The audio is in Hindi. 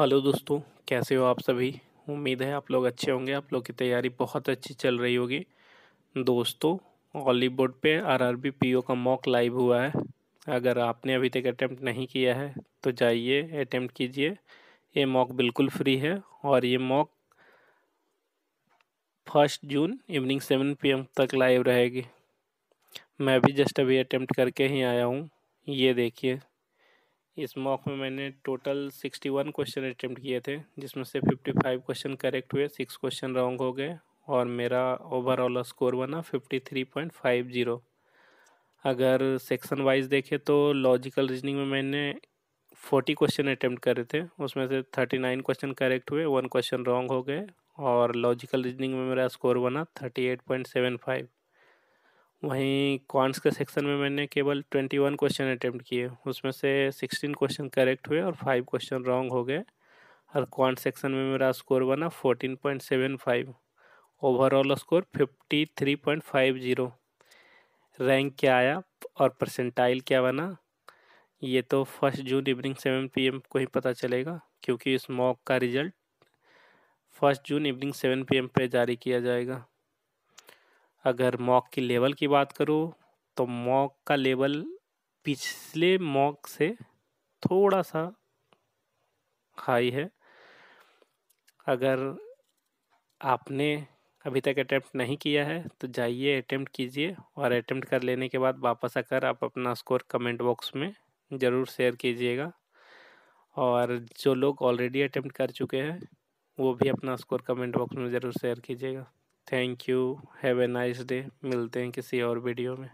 हेलो दोस्तों कैसे हो आप सभी उम्मीद है आप लोग अच्छे होंगे आप लोग की तैयारी बहुत अच्छी चल रही होगी दोस्तों हॉलीवुड पे आरआरबी पीओ का मॉक लाइव हुआ है अगर आपने अभी तक अटैम्प्ट नहीं किया है तो जाइए अटैम्प्ट कीजिए ये मॉक बिल्कुल फ्री है और ये mock first June evening seven P तक लाइव रहेगी मैं भी जस्ट अभी अटैम्प्ट करके ही आया हूँ ये देखिए इस मॉक में मैंने total sixty one question attempt किए थे जिसमें से फिफ्टी फाइव क्वेश्चन करेक्ट हुए सिक्स क्वेश्चन रॉन्ग हो गए और मेरा ओवरऑल स्कोर बना fifty three point five zero अगर सेक्शन वाइज देखें तो लॉजिकल रीजनिंग में मैंने फोर्टी क्वेश्चन अटैम्प्ट करे थे उसमें से थर्टी नाइन क्वेश्चन करेक्ट हुए वन क्वेश्चन रॉन्ग हो गए और लॉजिकल रीजनिंग में मेरा स्कोर बना thirty eight point seven five वहीं क्वांट्स के सेक्शन में मैंने केवल ट्वेंटी वन क्वेश्चन अटैम्प्ट किए उसमें से सिक्सटीन क्वेश्चन करेक्ट हुए और फाइव क्वेश्चन रॉन्ग हो गए और क्वांट सेक्शन में मेरा स्कोर बना fourteen point seven five overall score fifty three point five zero rank क्या आया और परसेंटाइल क्या बना ये तो first June evening seven M को ही पता चलेगा क्योंकि इस मॉक का result first June evening seven M पे जारी किया जाएगा अगर मॉक की लेवल की बात करूँ तो मॉक का लेवल पिछले मॉक से थोड़ा सा हाई है अगर आपने अभी तक अटैम्प्ट नहीं किया है तो जाइए अटैम्प्ट कीजिए और अटैम्प्ट कर लेने के बाद वापस आकर आप अपना स्कोर कमेंट बॉक्स में ज़रूर शेयर कीजिएगा और जो लोग ऑलरेडी अटैम्प्ट कर चुके हैं वो भी अपना स्कोर कमेंट बॉक्स में ज़रूर शेयर कीजिएगा thank you have a nice day मिलते हैं किसी और वीडियो में